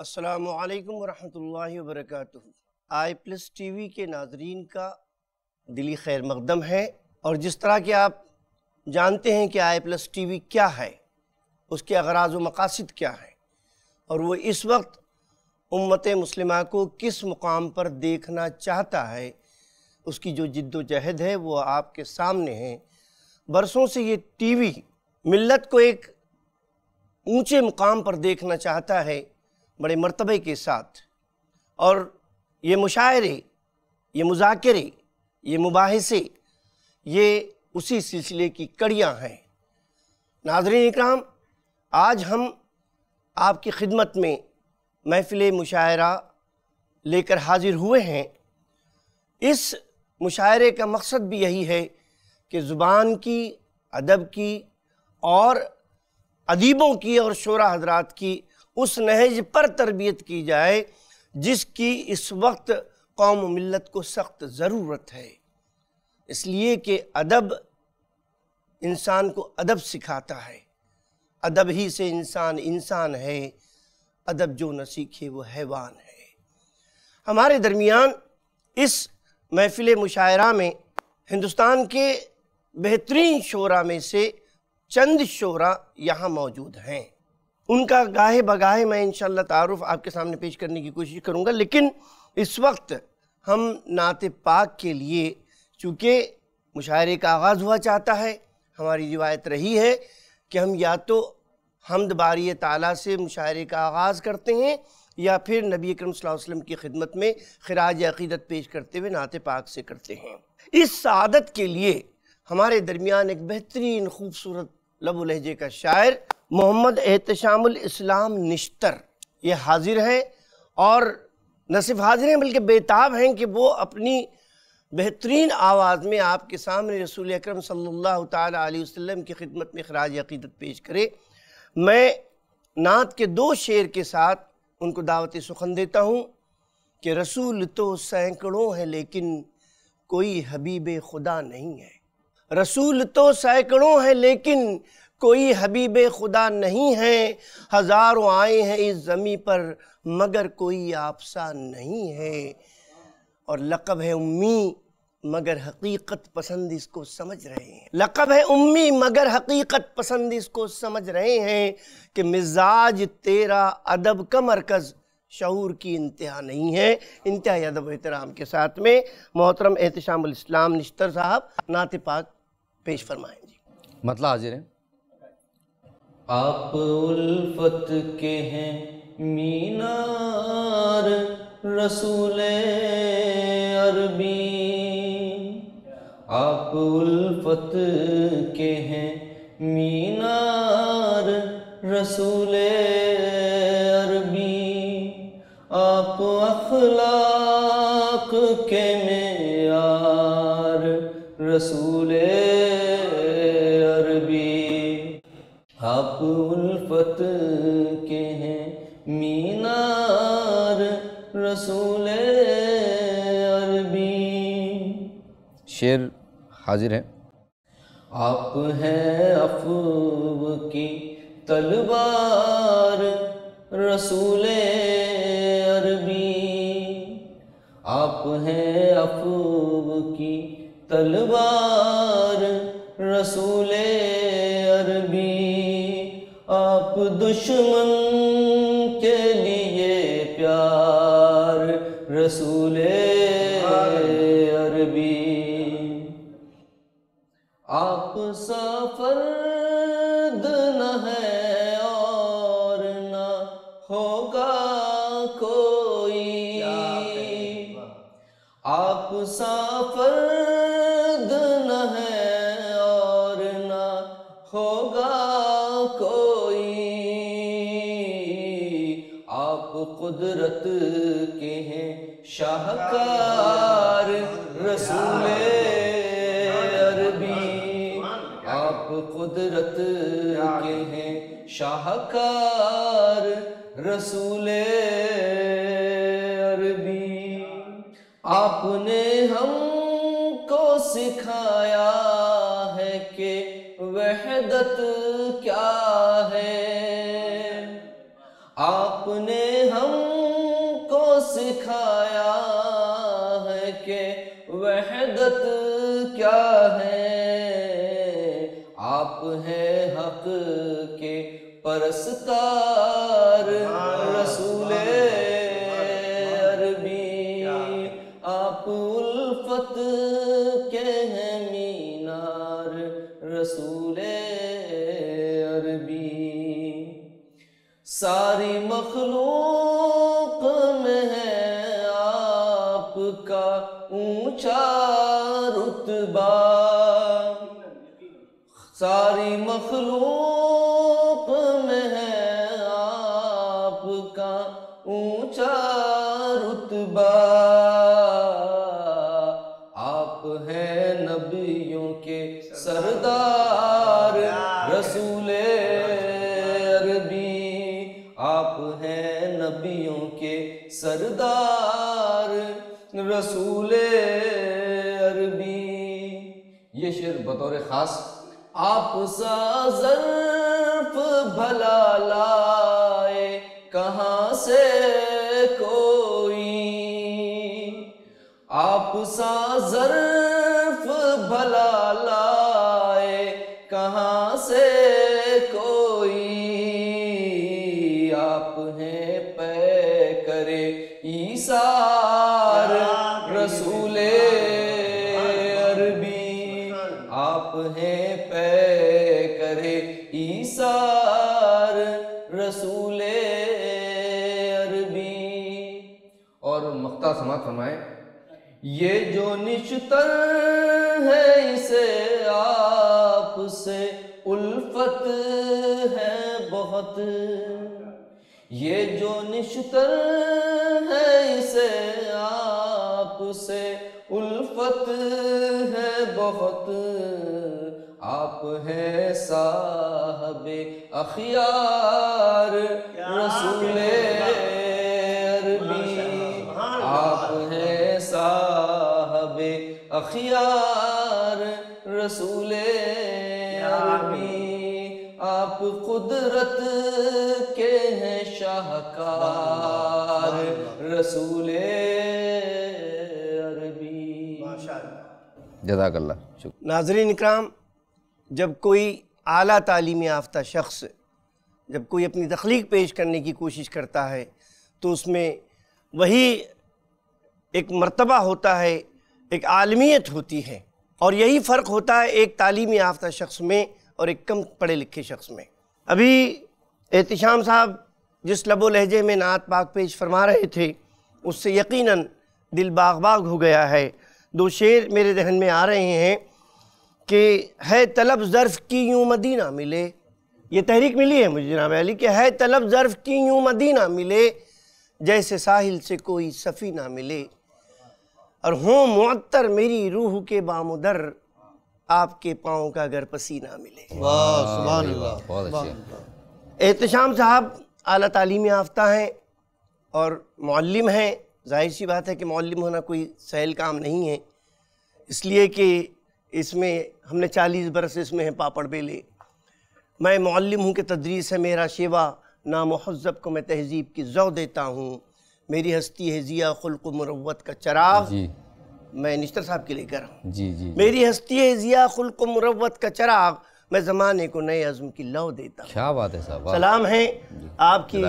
असलकम वरहमल work I plus T V के नाजरन का दिली खैर मकदम है और जिस तरह के आप जानते हैं कि आई प्लस टी वी क्या है उसके अगराज व मकासद क्या है और वह इस वक्त उम्मत मुस्लिमा को किस मुकाम पर देखना चाहता है उसकी जो जद्दोजहद है वो आपके सामने है बरसों से ये टी वी मिलत को एक ऊँचे मुकाम पर देखना चाहता है बड़े मरतबे के साथ और ये मुशायरे ये मुजाकरे ये मुबासे ये उसी सिलसिले की कड़ियाँ हैं नाजरीन इकराम आज हम आपकी खिदमत में महफिल मुशायरा लेकर हाजिर हुए हैं इस मुशायरे का मकसद भी यही है कि ज़ुबान की अदब की और अदीबों की और शोरा हजरात की उस नहज पर तरबियत की जाए जिसकी इस वक्त कौम मिलत को सख्त ज़रूरत है इसलिए कि अदब इंसान को अदब सिखाता है अदब ही से इंसान इंसान है अदब जो न सीखे वो हैवान है हमारे दरमियान इस महफिल मुशायरा में हिंदुस्तान के बेहतरीन शोरा में से चंद शोरा यहाँ मौजूद हैं उनका गाहे बगाहे मैं इन तारुफ आपके सामने पेश करने की कोशिश करूँगा लेकिन इस वक्त हम नात पाक के लिए चूँकि मुशायरे का आगाज़ हुआ चाहता है हमारी रिवायत रही है कि हम या तो हमद बारी ताला से मुशायरे का आगाज़ करते हैं या फिर नबी अकरम वसल्लम की खिदमत में खराज अकीदत पेश करते हुए नात पाक से करते हैं इस सदत के लिए हमारे दरमियान एक बेहतरीन खूबसूरत लबो लहजे का शायर मोहम्मद एहतशामुल इस्लाम निश्तर ये हाजिर हैं और न सिर्फ हाजिर हैं बल्कि बेताब हैं कि वो अपनी बेहतरीन आवाज़ में आपके सामने रसूल अक्रम सल्लल्लाहु अलैहि वसल्लम की खिदमत में खराज अकीदत पेश करे मैं नात के दो शेर के साथ उनको दावत सुखन देता हूँ कि रसूल तो सैकड़ों हैं लेकिन कोई हबीब खुदा नहीं है रसूल तो सैकड़ों हैं लेकिन कोई हबीब खुदा नहीं है हज़ारों आए हैं इस ज़मी पर मगर कोई आपसा नहीं है और लकब है उम्मी मगर हकीकत पसंद इसको समझ रहे हैं लकब है उम्मी मगर हकीकत पसंद इसको समझ रहे हैं कि मिजाज तेरा अदब का मरकज़ शूर की इंतहा नहीं है इंतहा अदब एहतराम के साथ में मोहतरम एहतशाम निश्तर साहब नात पाक पेश फरमाएँ जी मतला हाजिर हैं आप उल्फत के हैं मीनार रसूल अरबी आप उल्फत के हैं मीनार रसूल अरबी आप अखलाक के मेयार रसूल शेर हाजिर है आप हैं अफूब की तलवार रसूल अरबी आप हैं अफूब की तलवार रसूल अरबी आप दुश्मन कुदरत के हैं शाहकार रसूल अरबी आप कुदरत के हैं शाहकार रसूल अरबी आपने हमको सिखाया है कि वहदत परस्तार रसूले अरबी आप उल्फत के हैं मीनार रसूले अरबी सा बतौर खास आप सा भला लाए कहाँ से ये जो निश्चतर है इसे आपसे उल्फत है बहुत ये जो निश्तर है इसे आपसे उल्फत है बहुत आप हैं साहब अखियार रसूले अखियार रसूल आप कुदरत के हैं शाहकार रसूल अरबी जदाकल्ला नाजरीन इक्राम जब कोई आला तालीम याफ्ता शख्स जब कोई अपनी तख्लीक पेश करने की कोशिश करता है तो उसमें वही एक मर्तबा होता है एक आलमियत होती है और यही फ़र्क होता है एक तालीम याफ्ता शख्स में और एक कम पढ़े लिखे शख्स में अभी एहतशाम साहब जिस लबो लहजे में नात पाक पेश फरमा रहे थे उससे यकीनन दिल बाग बाग हो गया है दो शेर मेरे जहन में आ रहे हैं कि है तलब ज़र्फ़ की यूँ मदीना मिले ये तहरीक मिली है मुझे जनाब अली कि है तलब ज़र्फ़ की यूँ मदीना मिले जैसे साहिल से कोई सफ़ी ना मिले और हों मुअत्तर मेरी रूह के बामुदर आपके पाँव का अगर पसीना मिले एहतशाम साहब अली तालीम याफ्ता हैं और मल्लम हैं जाहिर सी बात है कि मौलम होना कोई सहल काम नहीं है इसलिए कि इसमें हमने चालीस बरस इसमें हैं पापड़ बेले मैं मल्लम हूँ कि तदरीस है मेरा शेवा नामहजब को मैं तहजीब की जौ देता हूँ मेरी हस्ती है जिया खुल्क मुरवत का चराग मैं निश्तर साहब के लिए कर रहा हूँ जी जी मेरी हस्ती है जिया खुल्क मुरवत का चराग मैं ज़माने को नए अज़म की लौ देता क्या बात है साहब सलाम है आपकी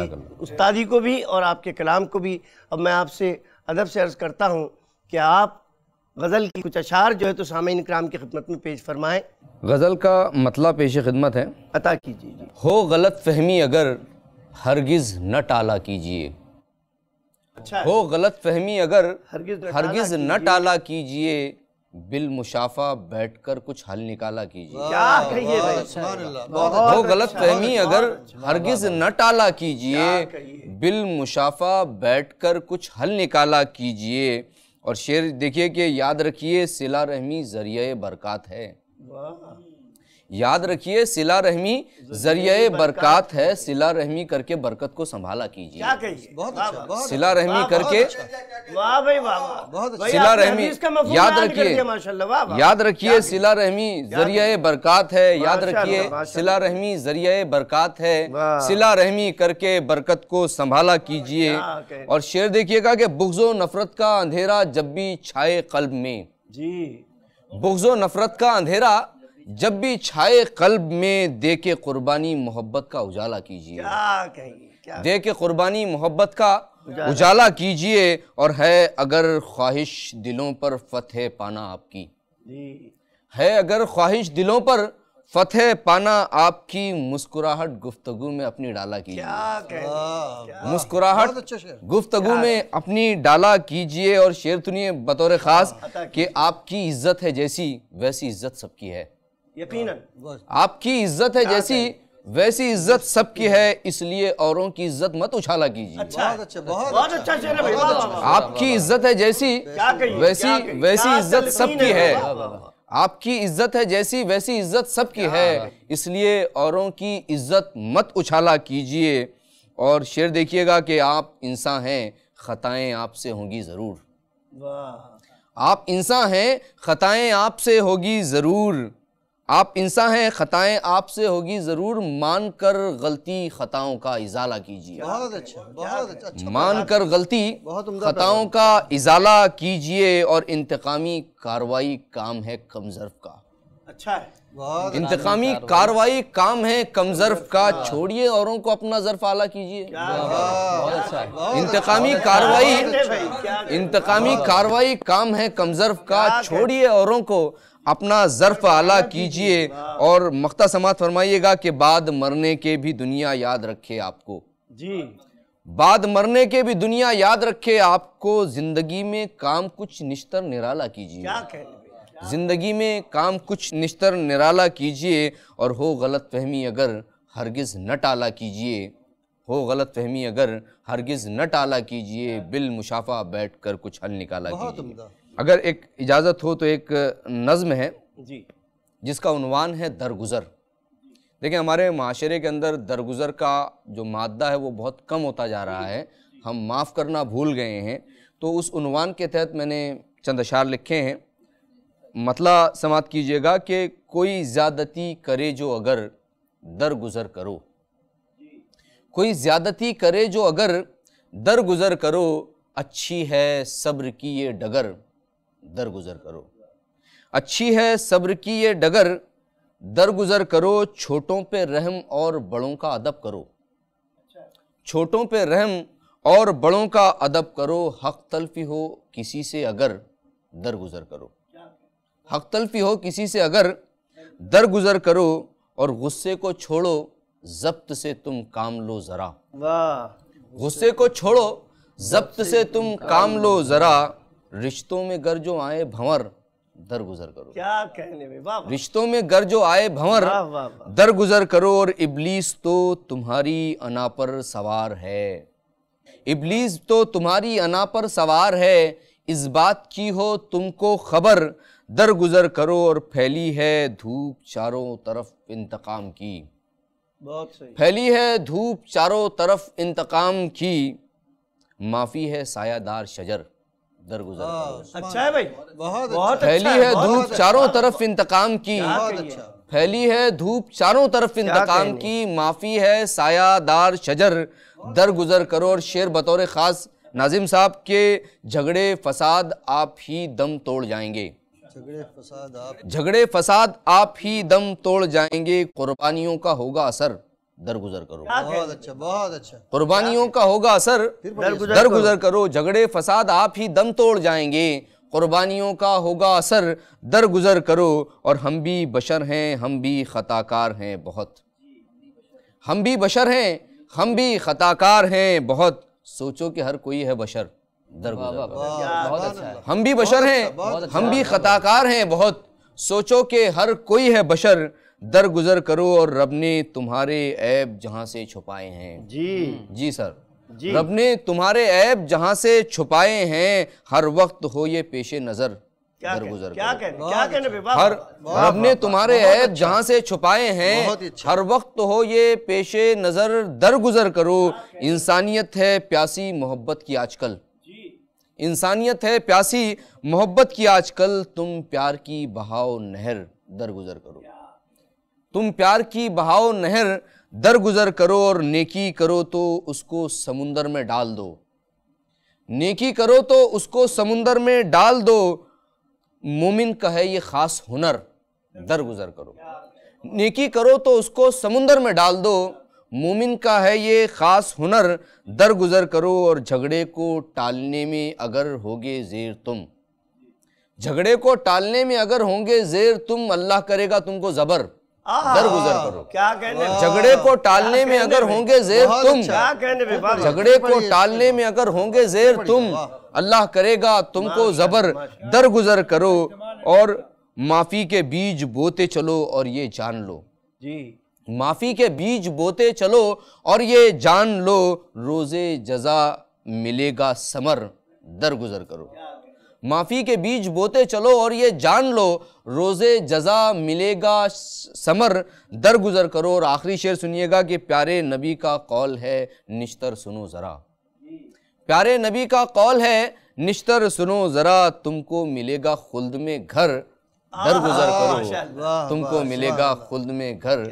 उस्तादी को भी और आपके कलाम को भी अब मैं आपसे अदब से अर्ज़ करता हूँ कि आप गज़ल की कुछ अशार जो है तो सामिन कराम की खिदमत में पेश फरमाएं गज़ल का मतला पेश खिदमत है अता कीजिए हो गलत फहमी अगर हरगिज़ न टाला कीजिए अच्छा हो गलत फहमी अगर हरगिज न टाला कीजिए बिल मुशाफा बैठ कर कुछ हल निकाला कीजिए क्या कहिए भाई वो गलत फहमी अगर अच्छा हरगिज न टाला कीजिए बिल मुशाफा बैठ कर कुछ हल निकाला कीजिए और शेर देखिए कि याद रखिए सिला रहमी जरिए बरकत है याद रखिए सिला रहमी जरिए बरकत है सिला रहमी करके बरकत को संभाला कीजिए क्या कहिए बहुत अच्छा सिला अच्छा। रहमी करके अच्छा। वाह भाई वाह बहुत सिला रहमी याद रखिए याद रखिए सिला रहमी जरिए बरकत है याद रखिए सिला रहमी जरिए बरकत है सिला रहमी करके बरकत को संभाला कीजिए और शेर देखिएगा कि बुग्जो नफरत का अंधेरा जब भी छाए कल्ब में जी बुग्जो नफरत का अंधेरा जब भी छाए कल्ब में दे के कुर्बानी मोहब्बत का उजाला कीजिए क्या दे के कुर्बानी मोहब्बत का उजाला, उजाला कीजिए और है अगर ख्वाहिश दिलों पर फतह पाना आपकी है अगर ख्वाहिश दिलों पर फतेह पाना आपकी मुस्कुराहट गुफ्तगु में अपनी डाला कीजिए मुस्कुराहट गुफ्तगु में अपनी डाला कीजिए और शेर सुनिए बतौर खास हाँ, कि आपकी इज्जत है जैसी वैसी इज्जत सबकी है यकीनन आपकी इज्जत है जैसी वैसी इज्जत सबकी है इसलिए औरों की इज्जत मत उछाला कीजिए अच्छा। बहुत अच्छा बहुत अच्छा, अच्छा, अच्छा। आपकी इज्जत है जैसी वैसी वैसी इज्जत सबकी है आपकी इज्जत है जैसी वैसी इज्जत सबकी है इसलिए औरों की इज्जत मत उछाला कीजिए और शेर देखिएगा कि आप इंसान हैं खताएं आपसे होंगी ज़रूर आप इंसान हैं खताएं आपसे होगी ज़रूर आप इंसान हैं खताएं आपसे होगी ज़रूर मान कर गलती खताओं का इजाला कीजिए बहुत अच्छा बहुत अच्छा, अच्छा मान कर गलती खताओं का इजाला कीजिए और इंतकामी कार्रवाई काम है कमजर्फ का अच्छा है इंतकामी कार्रवाई काम है कम जर्फ का छोड़िए औरों को अपना जर्फ आला कीजिए अच्छा। अच्छा। इंतकामी कार्रवाई अच्छा। इंतकामी कार्रवाई काम है कम जर्फ का छोड़िए औरों को अपना जर्फ आला कीजिए और मख्ता समात फरमाइएगा कि बाद मरने के भी दुनिया याद रखे आपको जी बाद मरने के भी दुनिया याद रखे आपको जिंदगी में काम कुछ निश्तर निराला कीजिए क्या ज़िंदगी में काम कुछ निस्तर निराला कीजिए और हो गलत फहमी अगर हरगिज़ न टाला कीजिए हो गलत फहमी अगर हरगिज़ न टाला कीजिए बिल मुशाफा बैठ कर कुछ हल निकाला कीजिए अगर एक इजाज़त हो तो एक नज़म है जी जिसका उनवान है दरगुज़र देखिए हमारे माशरे के अंदर दरगुज़र का जो मादा है वो बहुत कम होता जा रहा है हम माफ़ करना भूल गए हैं तो उस उनवान के तहत मैंने चंद अशार लिखे हैं मतला समाप्त कीजिएगा कि कोई ज़्यादती करे जो अगर दर गुज़र करो कोई ज़्यादती करे जो अगर दर गुज़र करो अच्छी है सब्र की ये डगर दरगुजर करो अच्छी है सब्र की ये डगर दरगुजर करो छोटों पे रहम और बड़ों का अदब करो छोटों पे रहम और बड़ों का अदब करो हक तलफी हो किसी से अगर दरगुजर करो हक तलफी हो किसी से अगर दरगुजर करो और गुस्से को छोड़ो जब्त से तुम काम लो ज़रा वाह गुस्से को छोड़ो जब्त से तुम काम लो ज़रा रिश्तों में घर जो आए भंवर दरगुजर करो क्या कहने में वाह रिश्तों में घर जो आए भंवर दरगुजर करो और इबलीस तो तुम्हारी अना पर सवार है इबलीस तो तुम्हारी अना पर सवार है इस बात की हो तुमको खबर दरगुजर करो और फैली है धूप चारों तरफ इंतकाम की बहुत सही फैली है धूप चारों तरफ इंतकाम की माफ़ी है सायादार शजर दरगुजर हाँ, अच्छा है भाई बहुत बहुत अच्छा। अच्छा अच्छा। फैली है धूप चारों तरफ इंतकाम की फैली है धूप चारों तरफ इंतकाम की माफ़ी है सायादार शजर दरगुजर करो और शेर बतौर ख़ास नाजिम साहब के झगड़े फसाद आप ही दम तोड़ जाएंगे झगड़े फसाद आप झगड़े फसाद आप ही दम तोड़ जाएंगे कुर्बानियों का होगा असर दरगुजर करो बहुत अच्छा बहुत अच्छा कुर्बानियों का होगा असर दरगुजर करो झगड़े फसाद आप ही दम तोड़ जाएंगे कुर्बानियों का होगा असर दरगुजर करो और हम भी बशर हैं हम भी ख़ताकार हैं बहुत हम भी बशर हैं हम भी ख़ताकार हैं बहुत सोचो कि हर कोई है बशर दरगुजर अच्छा हम भी बशर हैं अच्छा, अच्छा। हम भी खताकार हैं बहुत सोचो के हर कोई है बशर दरगुजर करो और रब ने तुम्हारे ऐब जहाँ से छुपाए हैं जी हम्म। जी सर जी। रब ने तुम्हारे ऐब जहाँ से छुपाए हैं हर वक्त हो ये पेश नज़र दरगुजर हर रब ने तुम्हारे ऐब जहाँ से छुपाए हैं हर वक्त हो ये पेशे नज़र दरगुजर करो इंसानियत है प्यासी मोहब्बत की आजकल इंसानियत है प्यासी मोहब्बत की आजकल तुम प्यार की बहाव नहर दरगुजर करो तुम प्यार की बहाओ नहर दरगुजर करो और नेकी करो तो उसको समुंदर में डाल दो नेकी करो तो उसको समुंदर में डाल दो मोमिन का है ये ख़ास हुनर दरगुजर करो नेकी करो तो उसको समुंदर में डाल दो मोमिन का है ये ख़ास हुनर दरगुजर करो और झगड़े को टालने में अगर होगे ज़ेर तुम झगड़े को टालने में अगर होंगे ज़ेर तुम अल्लाह करेगा तुमको ज़बर दरगुजर करो क्या कहने झगड़े को अच्छा। टालने में अगर होंगे ज़ेर तुम झगड़े को टालने में अगर होंगे ज़ेर तुम अल्लाह करेगा तुमको ज़बर दरगुजर करो और माफ़ी के बीज बोते चलो और ये जान लो जी माफ़ी के बीज बोते चलो और ये जान लो रोज़े जजा मिलेगा समर दरगुजर करो माफ़ी के बीज बोते चलो और ये जान लो रोज़े जजा मिलेगा समर दरगुजर करो और आखिरी शेर सुनिएगा कि प्यारे नबी का कौल है निश्तर सुनो ज़रा प्यारे नबी का कौल है निश्तर सुनो ज़रा तुमको मिलेगा खुल्द में घर दरगुजर करो तुमको मिलेगा खुद में घर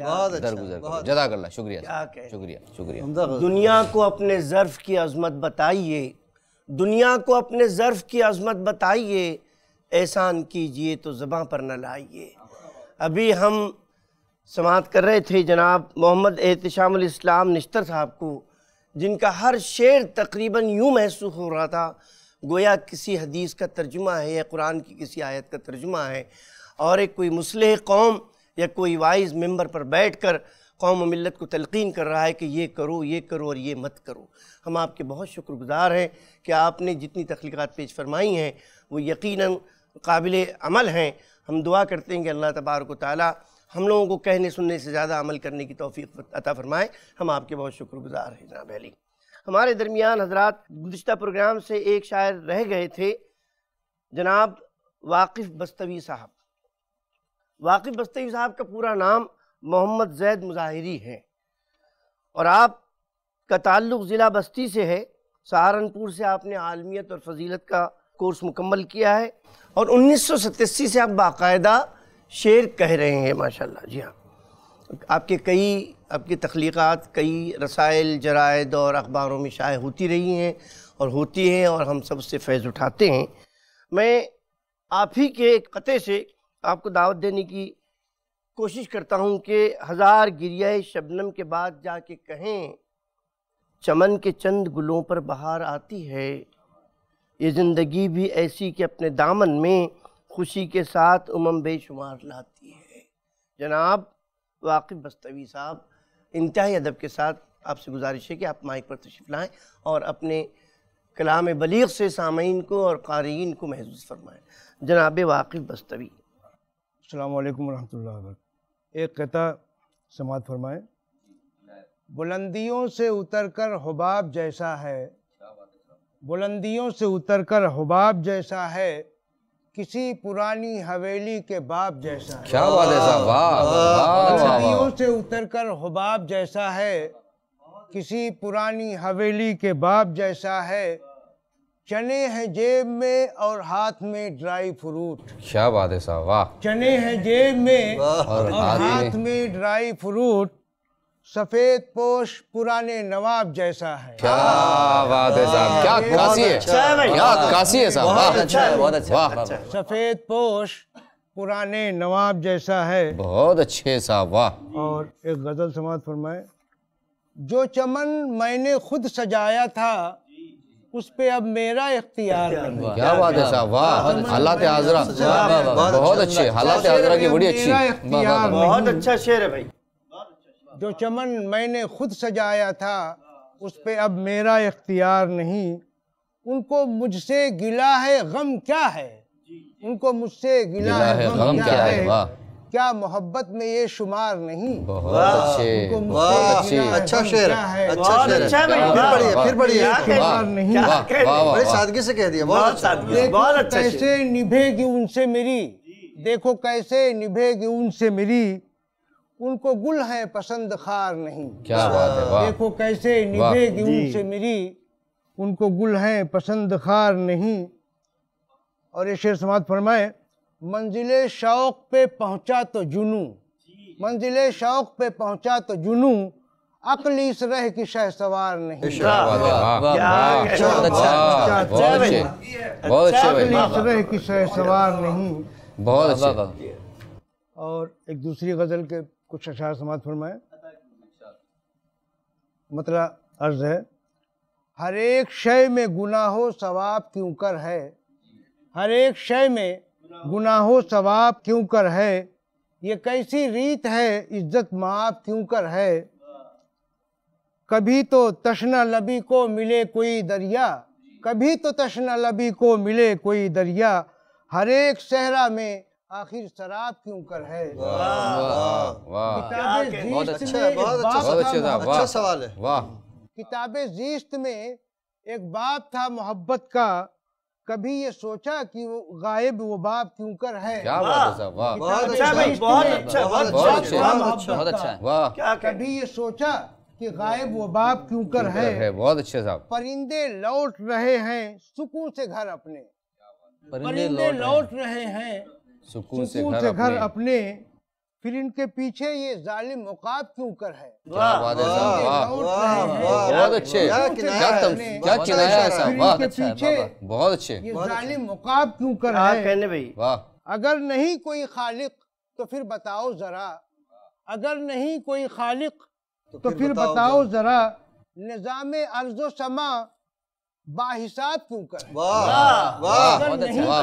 दरगुजर करो अच्छा। ला शुक्रिया शुक्रिया शुक्रिया दुनिया को अपने ज़र्फ़ की अजमत बताइए दुनिया को अपने ज़र्फ़ की अजमत बताइए एहसान कीजिए तो ज़बाँ पर न लाइए अभी हम समात कर रहे थे जनाब मोहम्मद एहतशाम इस्लाम नश्तर साहब को जिनका हर शेर तकरीबन यूँ महसूस हो रहा था गोया किसी हदीस का तर्जुमा है या कुरान की किसी आयत का तर्जुमा है और एक कोई मुसलह कौम या कोई वाइज मेंबर पर बैठ कर कौम मिलत को तलकिन कर रहा है कि ये करो ये करो और ये मत करो हम आपके बहुत शुक्रगुजार हैं कि आपने जितनी तख्लीक़ात पेश फरमाई हैं वो यकीन काबिल अमल हैं हम दुआ करते हैं कि अल्लाह तबारक ताली हम लोगों को कहने सुनने से ज़्यादा अमल करने की तोफ़ी अता फ़रमाएँ हम आपके बहुत शुक्रगुजार हैं जनाब अली हमारे दरमियान हजरात गुज्त प्रोग्राम से एक शायर रह गए थे जनाब वाकिफ़ बस्तवी साहब वाकिफ़ बस्ती साहब का पूरा नाम मोहम्मद जैद मुजाहिरी है और आप का ताल्लुक ज़िला बस्ती से है सहारनपुर से आपने आलमियत और फजीलत का कोर्स मुकम्मल किया है और उन्नीस सौ से आप बाकायदा शेर कह रहे हैं माशा जी हाँ आपके कई आपकी तख्लीक़ात कई रसायल जराद और अखबारों में शाये होती रही हैं और होती हैं और हम सब उससे फैज़ उठाते हैं मैं आप ही के एक कते से आपको दावत देने की कोशिश करता हूँ कि हज़ार गिरिया शबनम के बाद जाके कहें चमन के चंद गुलों पर बहार आती है ये ज़िंदगी भी ऐसी कि अपने दामन में खुशी के साथ उमम बेशुमार लाती है जनाब वाकिफ़ बस्तवी साहब इंतहाई अदब के साथ आपसे गुजारिश है कि आप माइक पर तशरीफ़ लाएँ और अपने कलाम बलीग से सामीन को और क़ारीन को महसूस फरमाएँ जनाब वाकिफ़ बस्तवी अल्लाम वरहमल एक कथा समात फरमाएँ बुलंदियों से उतरकर हबाब जैसा है बुलंदियों से उतरकर हबाब जैसा है किसी पुरानी हवेली के बाप जैसा क्या बात है साहब बुलंदियों से उतरकर हबाब जैसा है किसी पुरानी हवेली के बाप जैसा है चने हैं जेब में और हाथ में ड्राई फ्रूट क्या बात है साहब वाह चने हैं जेब में और हाथ में ड्राई फ्रूट सफेद पोश पुराने नवाब जैसा है क्या बात है साहब क्या काशी है अच्छा क्या काशी है साहब बहुत अच्छा बहुत अच्छा, अच्छा सफेद पोश पुराने नवाब जैसा है बहुत अच्छे साहब वाह और एक गजल समाज फरमाए जो चमन मैंने खुद सजाया था उस पे अब मेरा इख्तियार क्या बात है साहब वाह हालात हाजरा बहुत अच्छे हालात हाजरा की बड़ी अच्छी बहुत अच्छा शेर है भाई जो चमन मैंने खुद सजाया था उस पे अब मेरा इख्तियार नहीं उनको मुझसे गिला है गम क्या है उनको मुझसे गिला है गम क्या है क्या मोहब्बत में ये शुमार नहीं अच्छा शेर अच्छा, अच्छा फिर पढ़िए फिर नहीं सादगी से कह दिया बहुत कैसे निभेगी उनसे मेरी देखो कैसे निभेगी उनसे मेरी उनको गुल है पसंद खार नहीं क्या बात है देखो कैसे निभेगी उनसे मेरी उनको गुल है पसंद खार नहीं और ये शेर समाज फरमाए मंजिल शौक़ पे पहुंचा तो जुनू मंजिल शौक़ पे पहुंचा तो जुनू अकल इस रह की शह सवार नहीं रह की शह सवार नहीं बहुत और एक दूसरी गज़ल के कुछ अशार समाज फरमाए मतलब अर्ज है हर एक शय में गुनाहो सवाब क्यों कर है हर एक शय में गुनाहो सवाब क्यों कर है ये कैसी रीत है इज्जत माफ क्यों कर है कभी तो तशना लबी को मिले कोई दरिया कभी तो तशना लबी को मिले कोई दरिया हर एक सहरा में आखिर शराब क्यों कर है किताब अच्छा, अच्छा अच्छा जीस्त में एक बाप था मोहब्बत का कभी ये सोचा कि वो गायब वो बाप क्यों कर है क्या बात है साहब वाह बहुत अच्छा भाई अच्छा, बहुत अच्छा, अच्छा बहुत अच्छा बहुत अच्छा वाह क्या कभी ये सोचा कि गायब वो बाप क्यों कर है है बहुत अच्छे साहब परिंदे लौट रहे हैं सुकून से घर अपने परिंदे लौट रहे हैं सुकून से घर अपने फिर इनके पीछे ये जालिम मुकाब क्यों कर है बहुत अच्छे क्या किनाया ऐसा बहुत अच्छे ये जालिम मुकाब क्यों कर है कहने भाई वाह अगर नहीं कोई खालिक तो फिर बताओ जरा अगर नहीं कोई खालिक तो फिर बताओ जरा निज़ाम अर्जो समा बाहिसाब क्यों कर वाह वाह बहुत अच्छा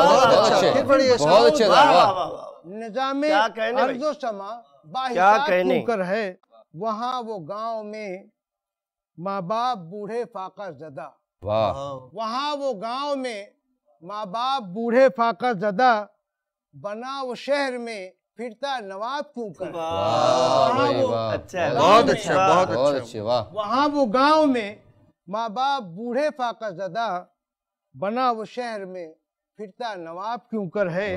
बहुत अच्छा अच्छा बहुत वाह वाह निजामे अर्जो समा कर है वहाँ वो गांव में माँ बाप बूढ़े फाका जदा वाह वहाँ वो गांव में माँ बाप बूढ़े फाका जदा बना वो शहर में फिरता नवाब क्यों कर अच्छा अच्छा, अच्छा, वहाँ वो गांव में माँ बाप बूढ़े फाका जदा बना वो शहर में फिरता नवाब क्यों कर है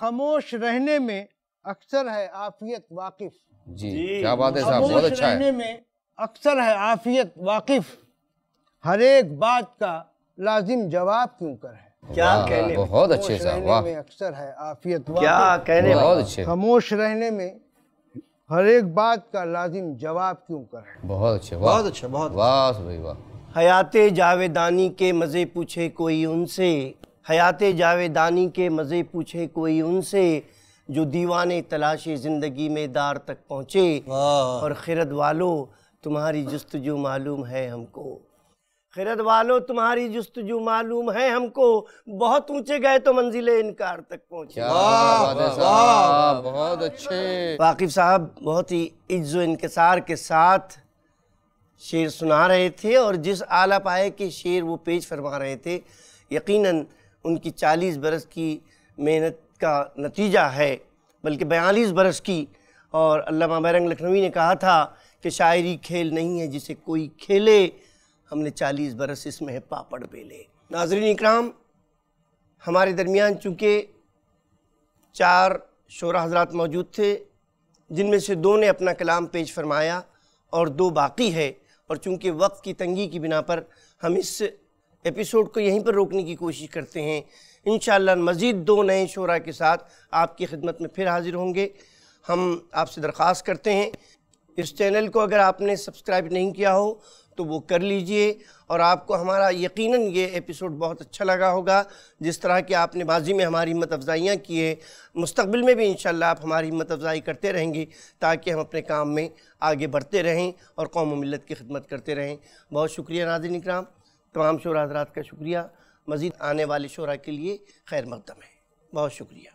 खामोश रहने में अक्सर है आफियत वाकिफ जी, जी क्या बात है साहब बहुत अच्छा रहने है में अक्सर है आफियत वाकिफ हर एक बात का लाजिम जवाब क्यों कर है क्या कहने बहुत अच्छे साहब वाह अक्सर है आफियत क्या कहने बहुत अच्छे खामोश रहने में हर एक बात का लाजिम जवाब क्यों कर है बहुत अच्छे बहुत अच्छा बहुत वाह भाई वाह हयात जावेदानी के मज़े पूछे कोई उनसे हयात जावेदानी के मज़े पूछे कोई उनसे जो दीवाने तलाशे ज़िंदगी में दार तक पहुँचे और ख़िरद वालो तुम्हारी जो मालूम है हमको खिरद वालो तुम्हारी जो मालूम है हमको बहुत ऊंचे गए तो मंजिल इनकार तक पहुँचे बहुत अच्छे वाकिफ साहब बहुत ही इज्जो इनकसार के साथ शेर सुना रहे थे और जिस आला पाए के शेर वो पेश फरमा रहे थे यकीनन उनकी चालीस बरस की मेहनत का नतीजा है बल्कि बयालीस बरस की और अल्लाह बैरंग लखनवी ने कहा था कि शायरी खेल नहीं है जिसे कोई खेले हमने चालीस बरस इसमें है पापड़ बेले नाजरीन इकराम हमारे दरमियान चूँकि चार शोरा हजरात मौजूद थे जिनमें से दो ने अपना कलाम पेश फरमाया और दो बाकी है और चूँकि वक्त की तंगी की बिना पर हम इस एपिसोड को यहीं पर रोकने की कोशिश करते हैं इन मज़ीद दो नए शोरा के साथ आपकी खिदमत में फिर हाजिर होंगे हम आपसे दरख्वास्त करते हैं इस चैनल को अगर आपने सब्सक्राइब नहीं किया हो तो वो कर लीजिए और आपको हमारा यकीनन ये एपिसोड बहुत अच्छा लगा होगा जिस तरह कि आपने बाजी में हमारी हिम्मत अफजाइयाँ की है मुस्तबिल में भी इन आप हमारी हिम्मत अफजाई करते रहेंगे ताकि हम अपने काम में आगे बढ़ते रहें और कौम मिलत की खिदमत करते रहें बहुत शुक्रिया नाजिन इकराम तमाम शुरा हजरात का शुक्रिया मज़ीद आने वाले शुरा के लिए खैर मकदम है बहुत शुक्रिया